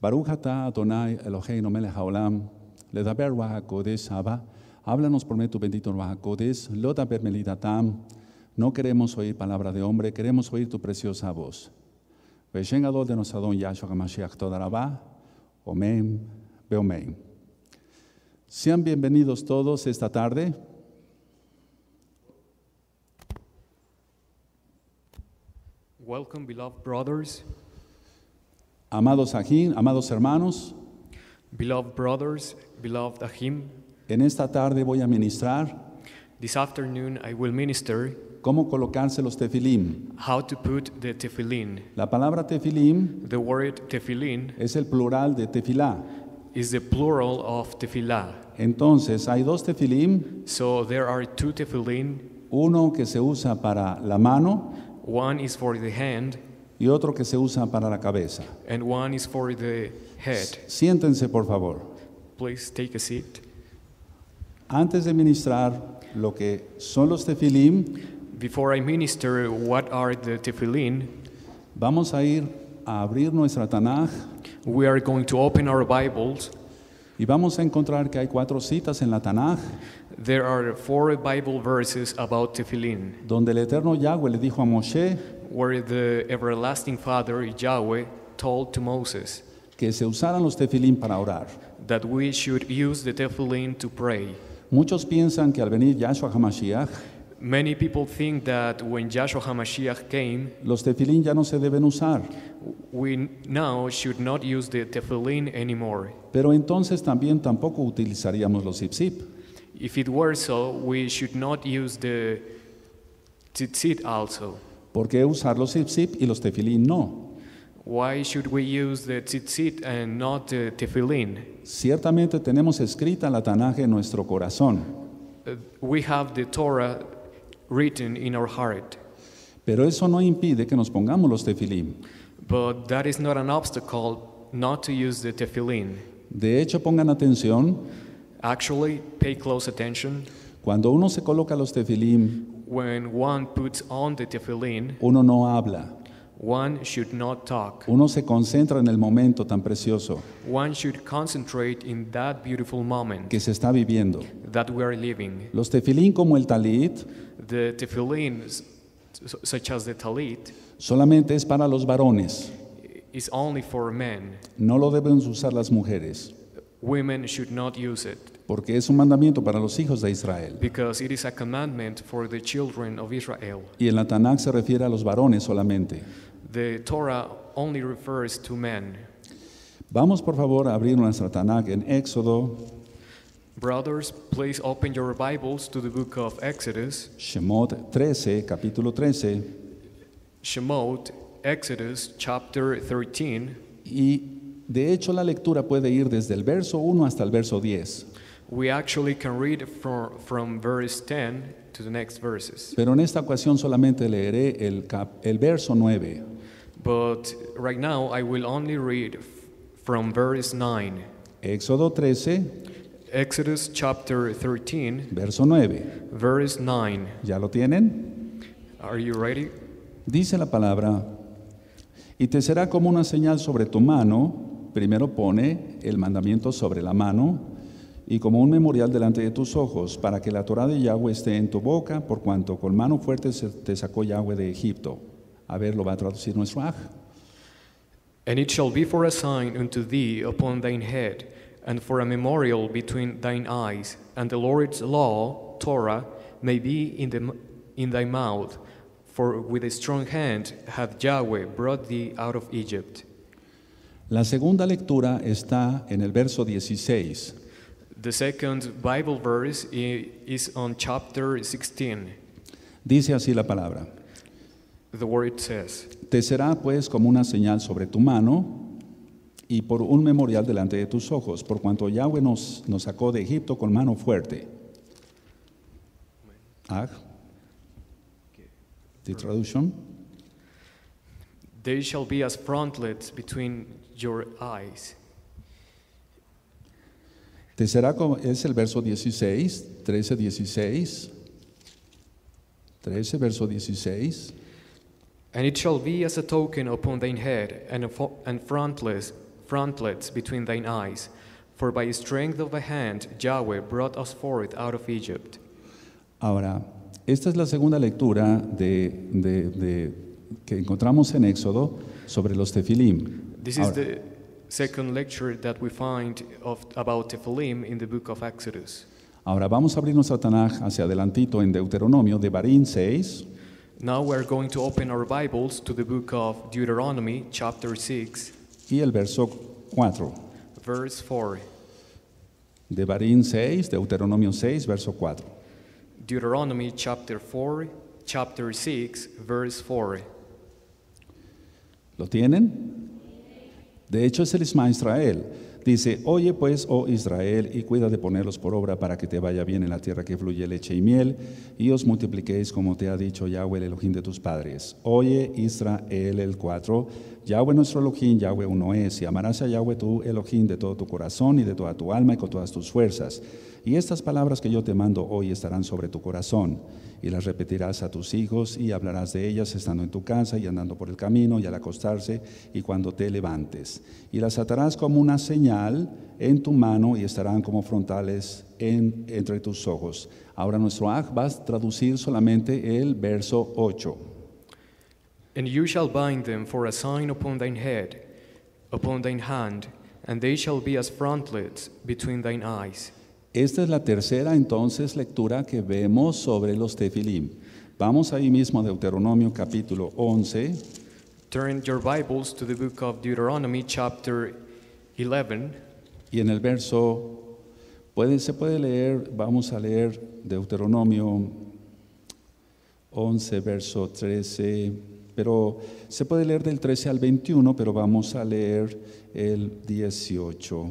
Baruch ata Adonai Eloheinu melech haolam, ledaber wahakodes haba, háblanos por medio tu bendito wahakodes, lodaber melidatam, no queremos oír palabra de hombre, queremos oír tu preciosa voz. Beshen gadol de nos Adon Yahshua HaMashiach todarabá, omen, beomen. Sean bienvenidos todos esta tarde. Welcome, beloved brothers. Amados Ajim, amados hermanos, beloved brothers, beloved Ajim, en esta tarde voy a ministrar This afternoon I will minister cómo colocarse los tefilim. How to put the tefillin. La palabra tefilim the word tefillin, es el plural de tefilá. Is the plural of tefilá. Entonces hay dos tefilim. So there are two tefillin. Uno que se usa para la mano. One is for the hand y otro que se usa para la cabeza. Siéntense, por favor. Antes de ministrar lo que son los tefilim, vamos a ir a abrir nuestra Tanaj y vamos a encontrar que hay cuatro citas en la Tanaj There are four Bible verses about tefilin. donde el eterno Yahweh le dijo a Moshe where the everlasting Father Yahweh told to Moses que se usaran los tefilin para orar. that we should use the tefilin to pray. Muchos piensan que al venir Yahshua HaMashiach, Many people think that when Joshua HaMashiach came, los tefilin ya no se deben usar. we now should not use the tefilin anymore. Pero entonces también tampoco utilizaríamos los zip If it were so, we should not use the tzitzit also. ¿Por qué usar los tzitzit y los tefilín no? Why should we use the tzitzit and not the tefilín? Ciertamente tenemos escrita la Tanaj en nuestro corazón. Uh, we have the Torah written in our heart. Pero eso no impide que nos pongamos los tefilín. But that is not an obstacle not to use the tefilín. De hecho, pongan atención. Actually, pay close attention. Cuando uno se coloca los tefilim, When one puts on the tefilin, uno no habla. one should not talk. Uno se concentra en el momento tan precioso One should concentrate in that beautiful moment que se está viviendo. that we are living. Los tefilín como el talit The tefilin such as the talit, solamente es para los varones. is only for men. No lo deben usar las mujeres. Women should not use it porque es un mandamiento para los hijos de Israel. Because it is a commandment for the children of Israel. Y en la Tanakh se refiere a los varones solamente. The Torah only refers to men. Vamos por favor a abrir nuestra Tanakh en Éxodo. Brothers, please open your Bibles to the book of Exodus. Shemot 13, capítulo 13. Shemot, Exodus chapter 13. Y de hecho la lectura puede ir desde el verso 1 hasta el verso 10. We actually can read from, from verse 10 to the next verses. Pero en esta ocasión solamente leeré el, cap, el verso 9. But right now I will only read from verse 9. Éxodo 13. Exodus chapter 13. Verso 9. Verse 9. ¿Ya lo tienen? Are you ready? Dice la palabra, y te será como una señal sobre tu mano, primero pone el mandamiento sobre la mano, y como un memorial delante de tus ojos, para que la Torah de Yahweh esté en tu boca, por cuanto con mano fuerte te sacó Yahweh de Egipto. A ver, lo va a traducir nuestro aj. And it shall be for a sign unto thee upon thine head, and for a memorial between thine eyes, and the Lord's law, Torah, may be in, the, in thy mouth, for with a strong hand hath Yahweh brought thee out of Egypt. La segunda lectura está en el verso 16. The second Bible verse is on chapter 16. Dice así la palabra. The word says, Te será pues como una señal sobre tu mano y por un memorial delante de tus ojos, por cuanto Yahweh nos, nos sacó de Egipto con mano fuerte. Ah. The traduction. They shall be as frontlets between your eyes. Te será como, es el verso 16, 13, 16. 13, verso 16. And it shall be as a token upon thine head, and, and frontless, frontlets between thine eyes. For by strength of a hand Yahweh brought us forth out of Egypt. Ahora, esta es la segunda lectura de, de, de que encontramos en Éxodo sobre los tefilim. This the second lecture that we find of, about Tefillim in the book of Exodus. Ahora vamos a abrir nuestro Tanaj hacia adelantito en Deuteronomio de Barín 6. Now we're going to open our Bibles to the book of Deuteronomy chapter 6. Y el verso 4. Verse 4. De Barín 6, Deuteronomio 6, verso 4. Deuteronomy chapter 4, chapter 6, verse 4. ¿Lo tienen? De hecho, es el Isma Israel. Dice, oye pues, oh Israel, y cuida de ponerlos por obra para que te vaya bien en la tierra que fluye leche y miel, y os multipliquéis como te ha dicho Yahweh, el Elohim de tus padres. Oye Israel, el 4, Yahweh nuestro Elohim, Yahweh uno es, y amarás a Yahweh tu Elohim de todo tu corazón y de toda tu alma y con todas tus fuerzas. Y estas palabras que yo te mando hoy estarán sobre tu corazón, y las repetirás a tus hijos, y hablarás de ellas estando en tu casa y andando por el camino y al acostarse y cuando te levantes. Y las atarás como una señal en tu mano y estarán como frontales entre tus ojos. Ahora nuestro Aj va a traducir solamente el verso 8. And you shall bind them for a sign upon thine head, upon thine hand, and they shall be as frontlets between thine eyes. Esta es la tercera entonces lectura que vemos sobre los tefilim. Vamos ahí mismo a Deuteronomio capítulo 11. Turn your Bibles to the book of Deuteronomy chapter 11. Y en el verso puede, se puede leer, vamos a leer Deuteronomio 11 verso 13 Pero se puede leer del 13 al 21, pero vamos a leer el 18.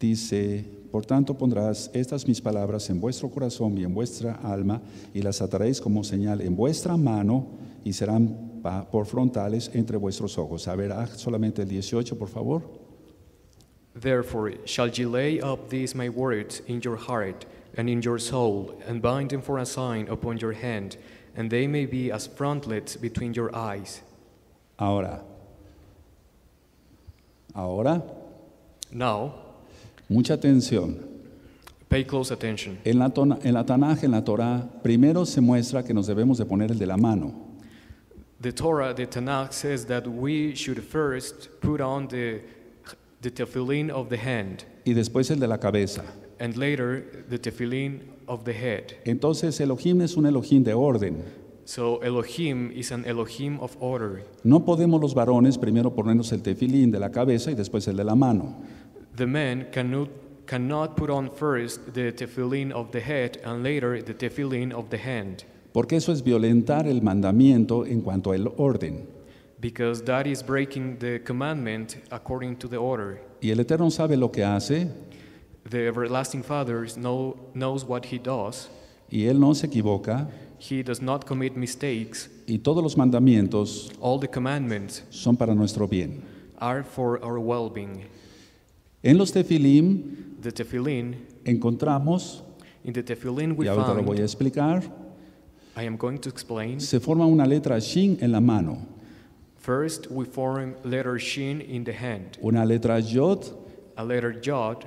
Dice, por tanto pondrás estas mis palabras en vuestro corazón y en vuestra alma, y las ataréis como señal en vuestra mano, y serán por frontales entre vuestros ojos. A ver, solamente el 18, por favor. Therefore shall ye lay up these my words in your heart and in your soul, and bind them for a sign upon your hand, and they may be as frontlets between your eyes. Ahora. Ahora. Now. Mucha atención. Pay close attention. En la, tona, en la Tanaj, en la Torah, primero se muestra que nos debemos de poner el de la mano. The Torah, the Tanakh says that we should first put on the the tefillin of the hand. Y después el de la cabeza. And later the tefillin of the head. Entonces Elohim es un Elohim de orden. So Elohim is an Elohim of order. No podemos los varones primero ponernos el tefilín de la cabeza y después el de la mano. The men cannot cannot put on first the tefillin of the head and later the tefillin of the hand. Porque eso es violentar el mandamiento en cuanto al orden. Because that is breaking the commandment according to the order. Y el Eterno sabe lo que hace. The everlasting Father know, knows what he does. Y él no se equivoca. He does not commit mistakes. Y todos los mandamientos All the commandments son para nuestro bien. Are for our well-being. En los tefilim the tefillin, encontramos in the tefilin we y ahora lo voy a explicar. I am going to explain. Se forma una letra shin en la mano. First we form letter shin in the hand. Una letra yod. A letter yod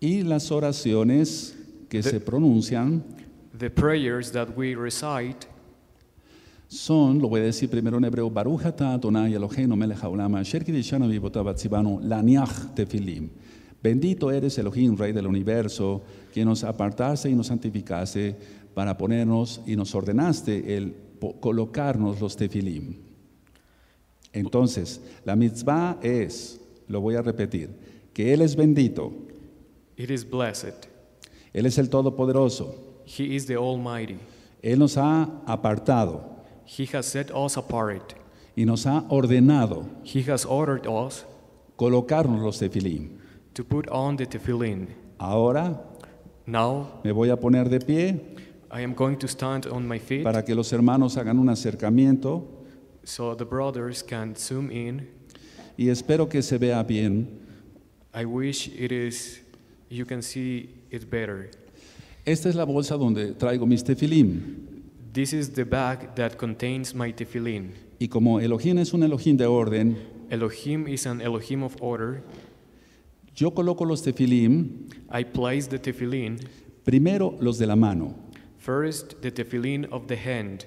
Y las oraciones que se pronuncian son, lo voy a decir primero en hebreo, Bendito eres Elohim, Rey del Universo, que nos apartase y nos santificase para ponernos y nos ordenaste el colocarnos los tefilim. Entonces, la mitzvah es, lo voy a repetir, que Él es bendito. Él es el Todopoderoso. He is the Almighty. Él nos ha apartado. He has set us apart. Y nos ha ordenado. He has ordered us colocarnos los tefilín, To put on the Ahora me voy a poner de pie I am going to stand on my feet para que los hermanos hagan un acercamiento So the brothers can zoom in. Y espero que se vea bien. I wish it is you can see it better. Esta es la bolsa donde traigo mis tefilim. This is the bag that contains my tefillin. Y como Elohim es un Elohim de orden, Elohim is an Elohim of order. Yo coloco los tefilim. I place the tefillin. Primero los de la mano. First the tefillin of the hand.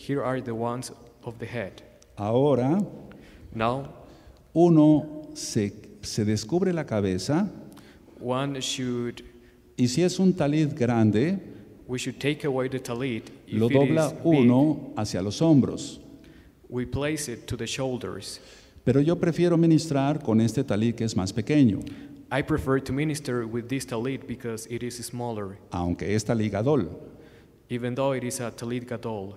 Here are the ones of the head. Ahora, Now, uno se, se descubre la cabeza one should, y si es un talid grande, we should take away the talit. lo dobla uno hacia los hombros. we place it to the shoulders. Pero yo prefiero ministrar con este talit que es más pequeño, I prefer to minister with this talit because it is smaller, aunque es talit gadol. even though it is a talit gadol.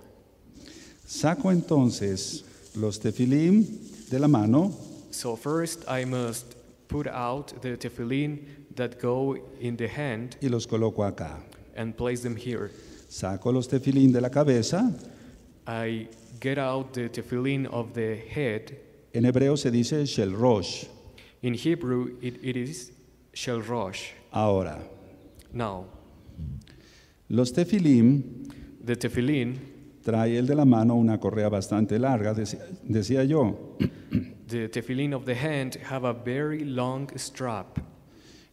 Saco entonces los tefilim de la mano. So first I must put out the tefillin that go in the hand. Y los coloco acá. And place them here. Saco los tefilín de la cabeza. I get out the tefillin of the head. En hebreo se dice shel rosh. In Hebrew it, it is shel rosh. Ahora. Now. Los tefilim. The tefilin trae el de la mano una correa bastante larga, decía, decía yo. The tefillin of the hand have a very long strap.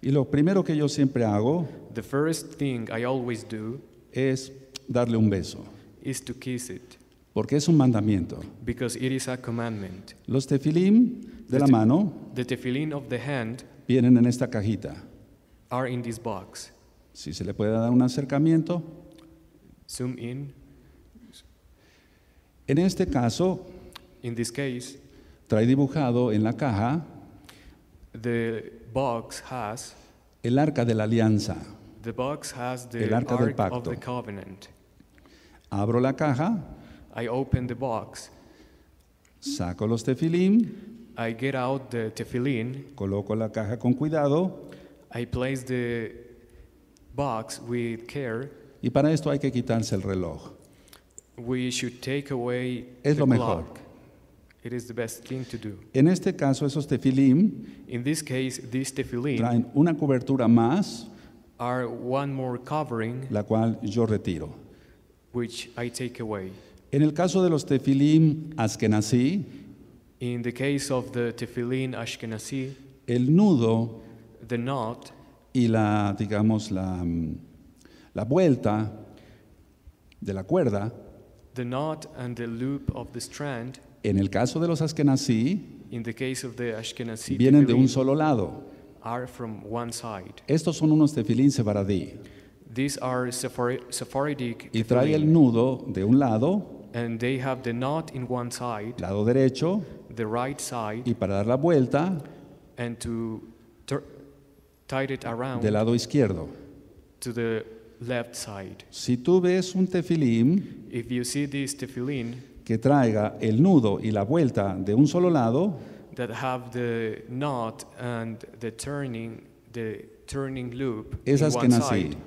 Y lo primero que yo siempre hago the first thing I always do es darle un beso. Is to kiss it. Porque es un mandamiento. Because it is a commandment. Los tefilim de la mano the tefillin of the hand vienen en esta cajita. Are in this box. Si se le puede dar un acercamiento. Zoom in. En este caso, trae dibujado en la caja el arca de la alianza. el arca del pacto. Abro la caja. box. Saco los tefilín, Coloco la caja con cuidado. Y para esto hay que quitarse el reloj. We should take away es the mejor. It is the best thing to do. En este caso, esos tefilim In this case, these tefillin traen una cobertura más, are one more covering, la cual yo retiro. which I take away. En el caso de los tefilim Ashkenazi, In the case of the tefillin Ashkenazi, el nudo the knot y la, digamos, la, mm, la vuelta de la cuerda the knot and the loop of the strand, en el caso de los Ashkenazí, in the case of the Ashkenazi vienen de un solo lado. Are from one side. Estos son unos tefilín sefaradí. These are Sephardic y trae el nudo de un lado, and they have the knot in one side, lado derecho, the right side, y para dar la vuelta, and to tie it around, del lado izquierdo. To the left side. Si tú ves un tefilín If you see this tefillin que traiga el nudo y la vuelta de un solo lado, that have the knot and the turning, the turning loop es in one Ashkenazi. side,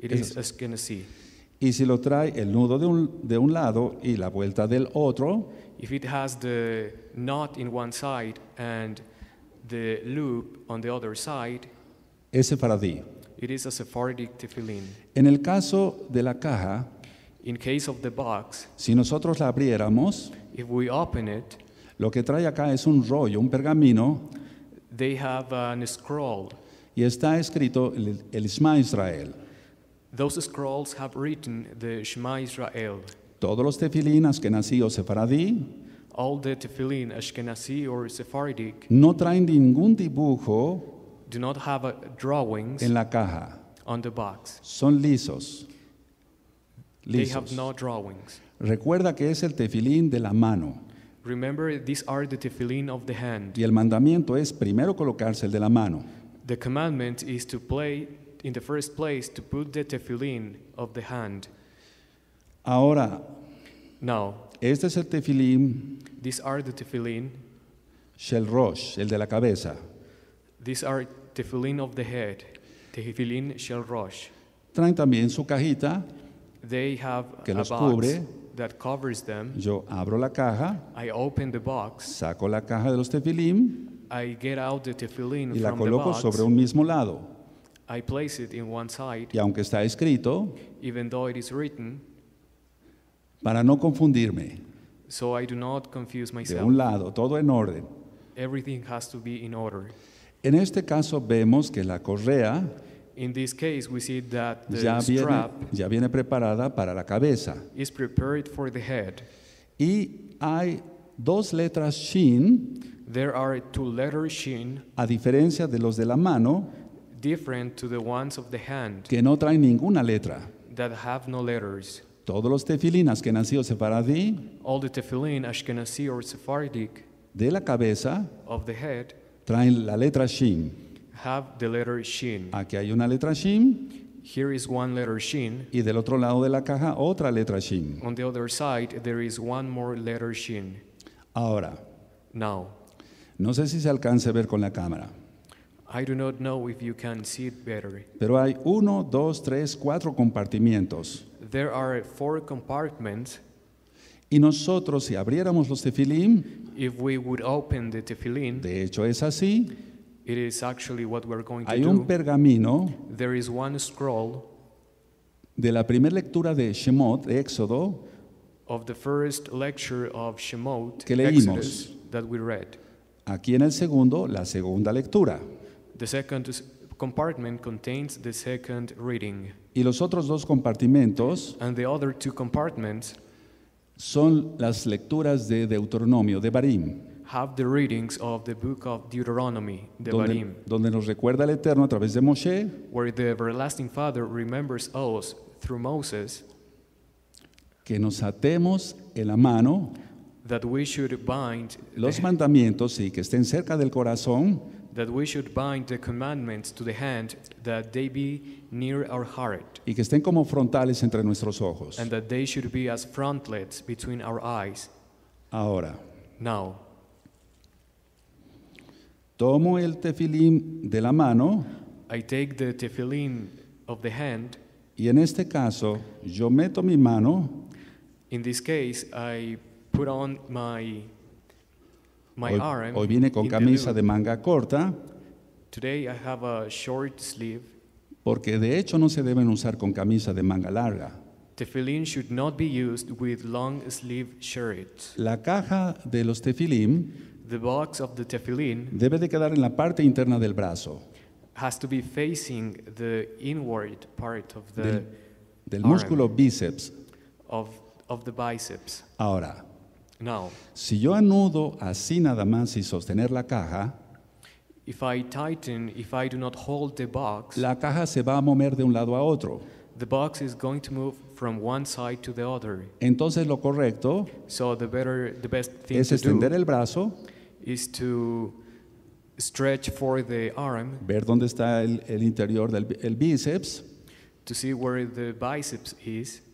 it is Ashkenazi. Y si lo trae el nudo de un, de un lado y la vuelta del otro, If it has the knot in one side and the loop on the other side, es sefaradí. En el caso de la caja, si nosotros la abriéramos, lo que trae acá es un rollo, un pergamino, y está escrito el, Shema Israel. Todos los tefilín que o sefaradí no traen ningún dibujo do not have a drawings en la caja. On the box. Son lisos. lisos. They have no drawings. Recuerda que es el tefilín de la mano. Remember, these are the tefilín of the hand. Y el mandamiento es primero colocarse el de la mano. The commandment is to play in the first place to put the tefilín of the hand. Ahora, now, este es el tefilín. These are the tefillin. Shel Rosh, el de la cabeza. These are tefillin of the head, tefillin shel rosh. Traen también su cajita They have que los a box cubre. That covers them. Yo abro la caja, I open the box, saco la caja de los tefilim I get out the tefillin y la from coloco the box, sobre un mismo lado. I place it in one side, y aunque está escrito, even though it is written, para no confundirme, so I do not confuse myself. de un lado, todo en orden. Everything has to be in order. En este caso vemos que la correa ya, viene, ya viene preparada para la cabeza. Y hay dos letras shin. A diferencia de los de la mano. Que no traen ninguna letra. Todos los tefilín ashkenazí o sefaradí. De la cabeza traen la letra Shin. Have the letter Shin. Aquí hay una letra Shin. Here is one letter shin. Y del otro lado de la caja otra letra shin. On the other side there is one more letter shin. Ahora. Now. No sé si se alcance a ver con la cámara. I do not know if you can see it better. Pero hay uno, dos, tres, cuatro compartimientos. There are four compartments. Y nosotros, si abriéramos los tefilim, if we would open the tefillin, de hecho es así, it is actually what we're going to hay un do. pergamino There is one scroll de la primera lectura de Shemot, de Éxodo, of the first lecture of Shemot, que leímos. Exodus, that we read. Aquí en el segundo, la segunda lectura. The second compartment contains the second reading. Y los otros dos compartimentos And the other two compartments son las lecturas de Deuteronomio, de Barim. donde, nos recuerda el Eterno a través de Moshe, que nos atemos en la mano los mandamientos y que estén cerca del corazón that we should bind the commandments to the hand that they be near our heart y que estén como frontales entre nuestros ojos. and that they should be as frontlets between our eyes. Ahora, Now, tomo el tefilim de la mano I take the tefillin of the hand. y en este caso yo meto mi mano In this case, I put on my Hoy, viene con camisa de manga corta. Porque de hecho no se deben usar con camisa de manga larga. long sleeve La caja de los tefilín debe de quedar en la parte interna del brazo. del, músculo bíceps. Ahora, si yo anudo así nada más y sostener la caja, la caja se va a mover de un lado a otro. Entonces lo correcto es extender el brazo, ver dónde está el, interior del bíceps,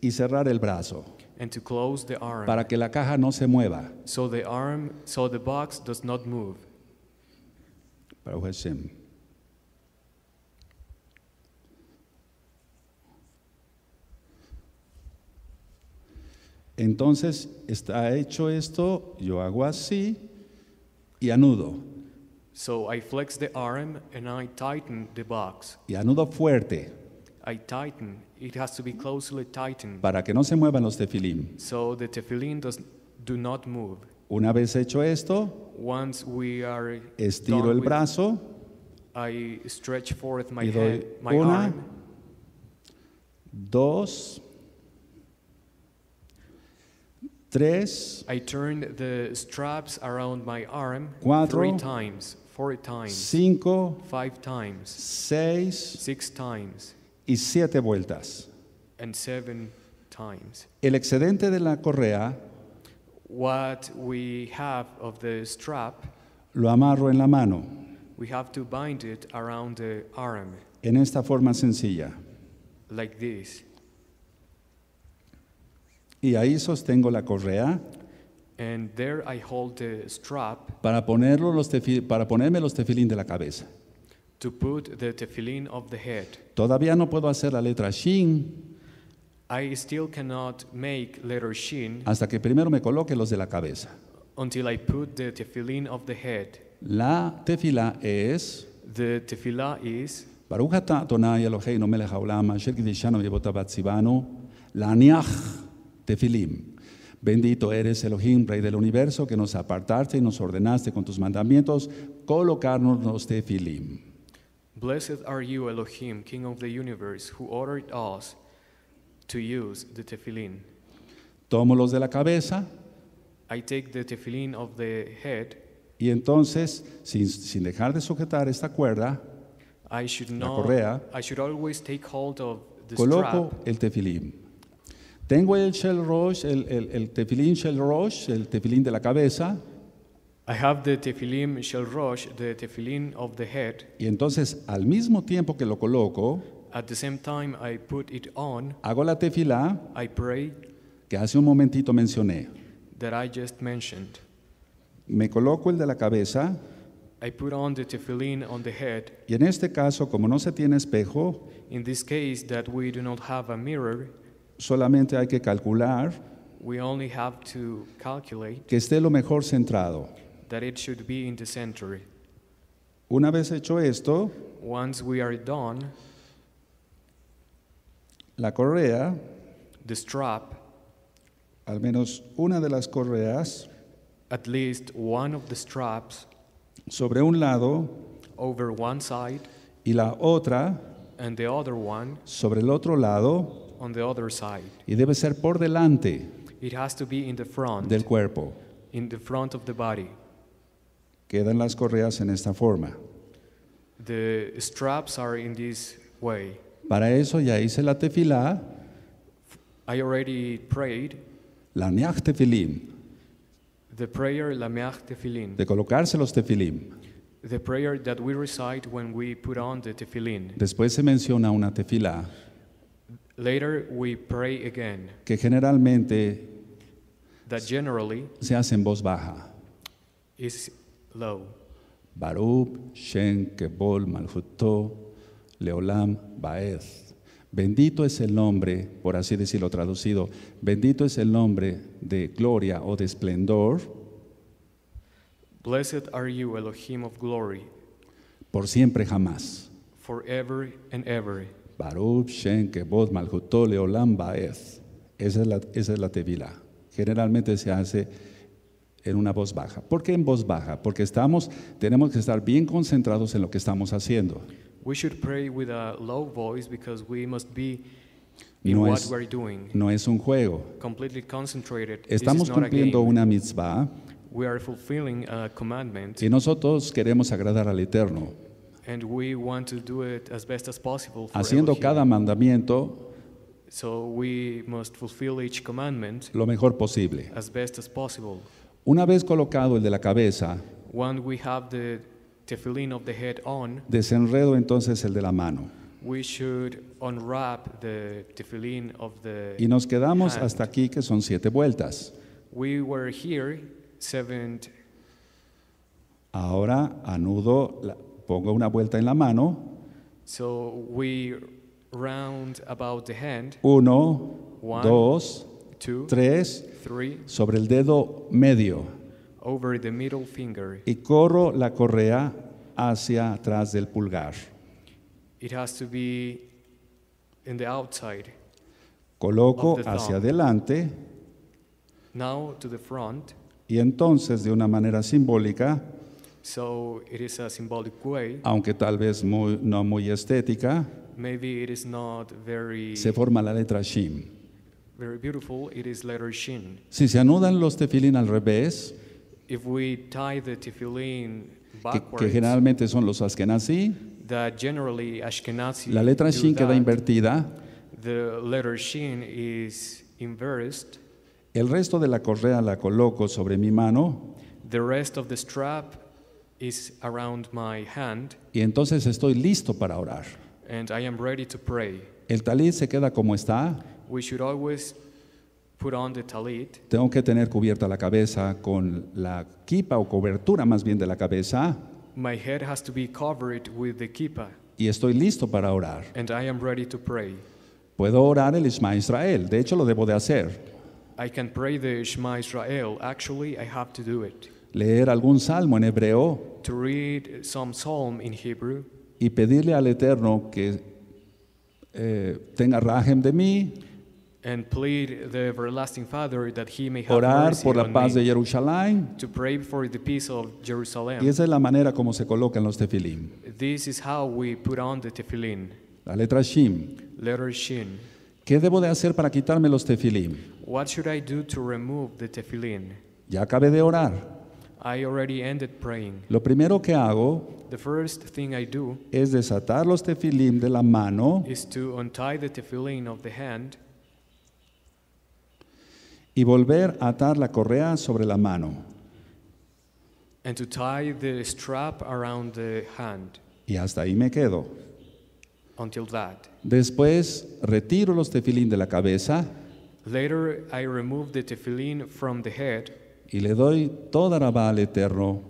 y cerrar el brazo and to close the arm, para que la caja no se mueva. So the arm, so the box does not move. Baruch Hashem. Entonces está hecho esto, yo hago así y anudo. So I flex the arm and I tighten the box. Y anudo fuerte. I tighten. It has to be closely tightened. para que no se muevan los tefilim. So the tefillin does, do not move. Una vez hecho esto, Once we are estiro done el brazo I stretch forth my y doy hand, my una, arm. dos, tres, I turn the straps around my arm three times, four times, cinco, five times, seis, six times, y siete vueltas. El excedente de la correa lo amarro en la mano en esta forma sencilla y ahí sostengo la correa para, ponerlo los para ponerme los tefilín de la cabeza. To put the tefillin of the head. Todavía no puedo hacer la letra shin. I still cannot make letter shin hasta que primero me coloque los de la cabeza. Until I put the tefillin of the head. La tefila es The tefila is ברוך אתה אדוני אלוהינו מלך העולם אשר קידשנו ויבותה la להניח tefilim. Bendito eres Elohim, Rey del Universo, que nos apartaste y nos ordenaste con tus mandamientos colocarnos los tefilim. Blessed are you, Elohim, King of the universe, who ordered us to use the tefillin. Tomo los de la cabeza. I take the tefillin of the head. Y entonces, sin, sin dejar de sujetar esta cuerda, I should la correa, I should always take hold of the coloco strap. el tefilín. Tengo el shel rosh, el, el, el tefilín shel rosh, el tefilín de la cabeza. I have the tefilim shel rosh, the tefilin of the head. Y entonces, al mismo tiempo que lo coloco, At the same time I put it on, hago la tefilá I pray que hace un momentito mencioné. that I just mentioned. Me coloco el de la cabeza I put on the tefillin on the head. y en este caso, como no se tiene espejo, In this case, that we do not have a mirror, solamente hay que calcular we only have to calculate que esté lo mejor centrado that it should be in the century. Una vez hecho esto, Once we are done, la correa, the strap, al menos una de las correas, at least one of the straps, sobre un lado over one side, y la otra and the other one sobre el otro lado, on the other side. y debe ser por delante It has to be in the front, del cuerpo. in the front of the body. Quedan las correas en esta forma. The straps are in this way. Para eso ya hice la tefilá. I already prayed. La me'ach tefilim. The prayer la meach tefilim. De colocarse los tefilim. The prayer that we recite when we put on the tefilin. Después se menciona una tefilá. Later we pray again. Que generalmente that generally se hace en voz baja. Is Baruch Shen Kebol Leolam Baez. Bendito es el nombre, por así decirlo traducido, bendito es el nombre de gloria o de esplendor. Blessed are you, Elohim of glory. Por siempre jamás. Forever and ever. Baruch Shen Kebod Leolam Baez. Esa es la, esa es la tevila. Generalmente se hace en una voz baja. ¿Por qué en voz baja? Porque estamos, tenemos que estar bien concentrados en lo que estamos haciendo. no, es, no es un juego. Estamos cumpliendo una mitzvah y nosotros queremos agradar al Eterno. Haciendo cada mandamiento lo mejor posible. Una vez colocado el de la cabeza, When we have the tefillin of the head on, desenredo entonces el de la mano. We should unwrap the tefillin of the y nos quedamos hand. hasta aquí que son siete vueltas. We were here, seven Ahora anudo, la, pongo una vuelta en la mano. So we round about the hand. Uno, One, dos, two, tres, sobre el dedo medio y corro la correa hacia atrás del pulgar. Coloco hacia adelante y entonces de una manera simbólica, aunque tal vez no muy estética, se forma la letra Shim. Si se anudan los tefilín al revés, que, generalmente son los askenazí, Ashkenazi la letra shin queda invertida, el resto de la correa la coloco sobre mi mano y entonces estoy listo para orar. El talit se queda como está tengo que tener cubierta la cabeza con la kipa o cobertura más bien de la cabeza. My head has to be covered with the Y estoy listo para orar. And I am ready to pray. Puedo orar el Isma Israel, de hecho lo debo de hacer. I can pray the Actually, I have to do it. Leer algún salmo en hebreo. To read some psalm in Hebrew. Y pedirle al Eterno que eh, tenga rahem de mí. And plead the everlasting Father that he may have Orar mercy por la paz de Jerusalén. to pray for the peace of Jerusalem. Y esa es la manera como se colocan los tefilín. This is how we put on the tefillin. La letra Shin. Letter Shin. ¿Qué debo de hacer para quitarme los tefilín? What should I do to remove the tefillin? Ya acabé de orar. I already ended praying. Lo primero que hago The first thing I do es desatar los tefilín de la mano is to untie the tefillin of the hand y volver a atar la correa sobre la mano y hasta ahí me quedo. Después retiro los tefilín de la cabeza y le doy toda rabá al Eterno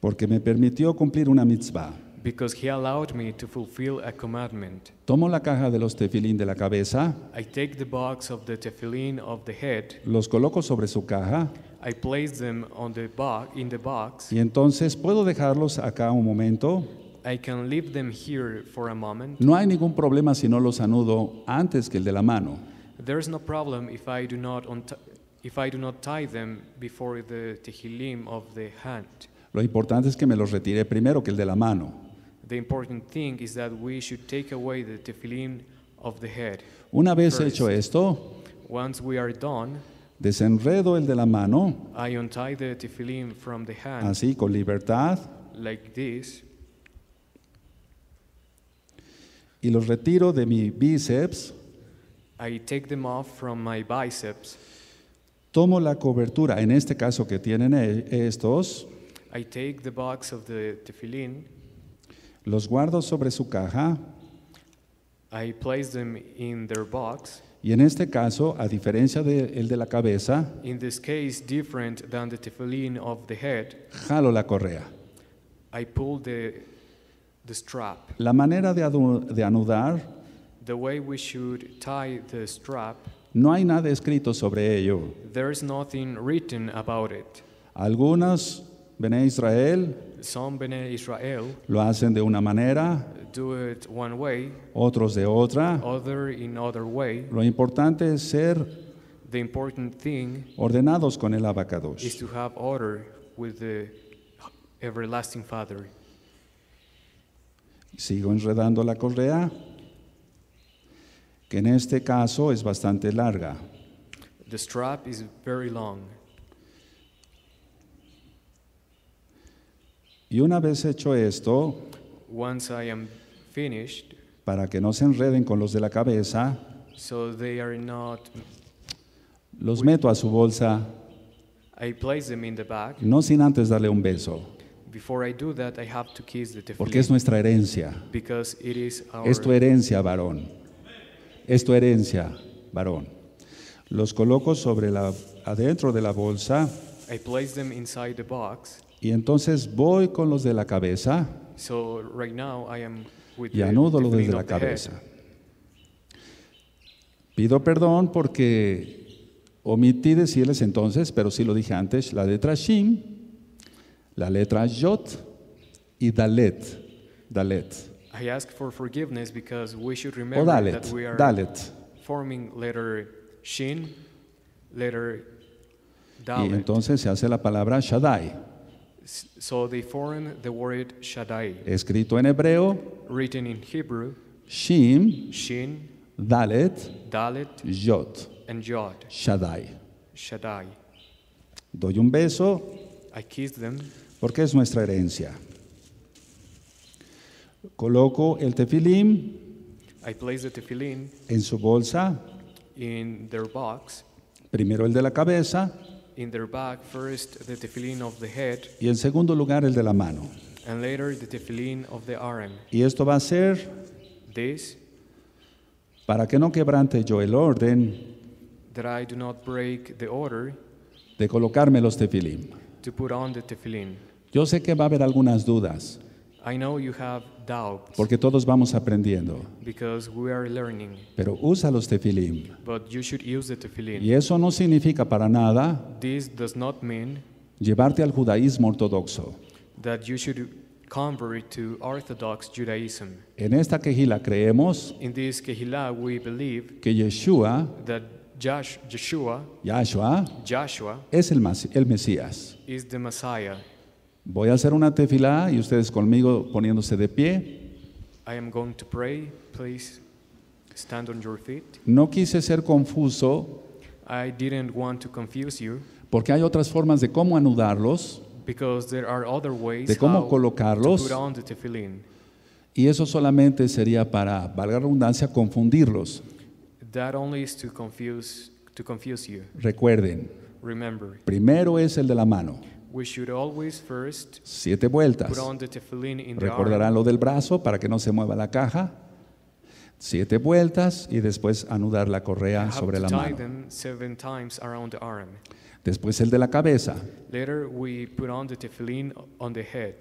porque me permitió cumplir una mitzvah. Because he allowed me to fulfill a commandment. Tomo la caja de los tefilín de la cabeza. I take the box of the tefilín of the head. Los coloco sobre su caja. I place them on the box, in the box. Y entonces puedo dejarlos acá un momento. I can leave them here for a moment. No hay ningún problema si no los anudo antes que el de la mano. There is no problem if I do not if I do not tie them before the tefilim of the hand. Lo importante es que me los retire primero que el de la mano. The important thing is that we should take away the tefillin of the head. Una vez first. hecho esto, once we are done, desenredo el de la mano, I untie the tefillin from the hand, así con libertad, like this, y los retiro de mi bíceps. I take them off from my biceps. Tomo la cobertura, en este caso que tienen e-, estos. I take the box of the tefillin los guardo sobre su caja. Y en este caso, a diferencia del de la cabeza, jalo la correa. La manera de, anudar, no hay nada escrito sobre ello. Algunos, ven nothing Israel, lo hacen de una manera, otros de otra. Lo importante es ser ordenados con el abacados. Sigo enredando la correa, que en este caso es bastante larga. strap Y una vez hecho esto, para que no se enreden con los de la cabeza, los meto a su bolsa, no sin antes darle un beso. Porque es nuestra herencia. es tu herencia, varón. Es tu herencia, varón. Los coloco sobre la adentro de la bolsa. Y entonces voy con los de la cabeza y anudo los desde la cabeza. Pido perdón porque omití decirles entonces, pero sí lo dije antes, la letra Shin, la letra Yot y Dalet. Dalet. o dalet, dalet. forming letter Shin, letter Dalet. Y entonces se hace la palabra Shaddai. So the foreign, the word Shaddai, escrito en hebreo, written in Hebrew, Shin, Shin, Dalet, Dalet, Yod, and Yod, Shaddai. Shaddai. Doy un beso I kiss them. porque es nuestra herencia. Coloco el tefilim I place the tefilin en su bolsa, in their box, primero el de la cabeza, y en segundo lugar el de la mano. Y esto va a ser para que no quebrante yo el orden de colocarme los tefilín. Yo sé que va a haber algunas dudas. I know you have doubts, porque todos vamos aprendiendo. Because we are learning. Pero usa los tefilim. But you should use the tefilim. Y eso no significa para nada This does not mean llevarte al judaísmo ortodoxo. That you should convert to orthodox Judaism. En esta quejila creemos In this quejila we believe que Yeshua that Josh, Joshua, Joshua, es el, el Mesías. Is the Messiah. Voy a hacer una tefilá y ustedes conmigo poniéndose de pie. No quise ser confuso. Porque hay otras formas de cómo anudarlos. de cómo colocarlos. Y eso solamente sería para, valga la redundancia, confundirlos. Recuerden. Primero es el de la mano siete vueltas. Recordarán lo del brazo para que no se mueva la caja. Siete vueltas y después anudar la correa sobre la mano. Después el de la cabeza.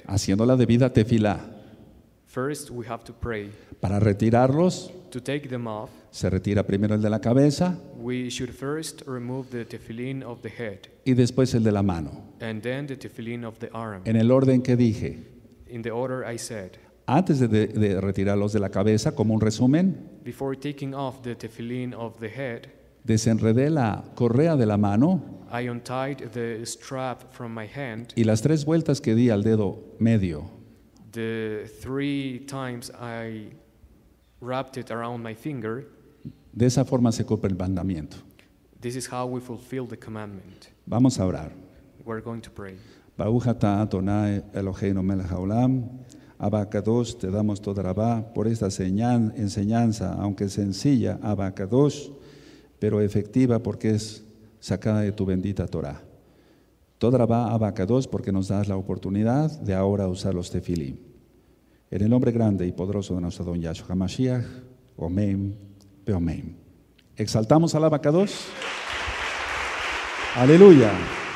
Haciendo la debida tefilá. First we Para retirarlos. Se retira primero el de la cabeza y después el de la mano. En el orden que dije, antes de, retirarlos de la cabeza, como un resumen, desenredé la correa de la mano y las tres vueltas que di al dedo medio de esa forma se cumple el mandamiento. This is how Vamos a orar. We're going to pray. te damos toda la por esta señal, enseñanza, aunque sencilla, abacados, pero efectiva porque es sacada de tu bendita Torah. Toda la abacados porque nos das la oportunidad de ahora usar los tefilim. En el nombre grande y poderoso de nuestro don Yahshua Mashiach, Omen pero amén. Exaltamos vaca dos Aleluya.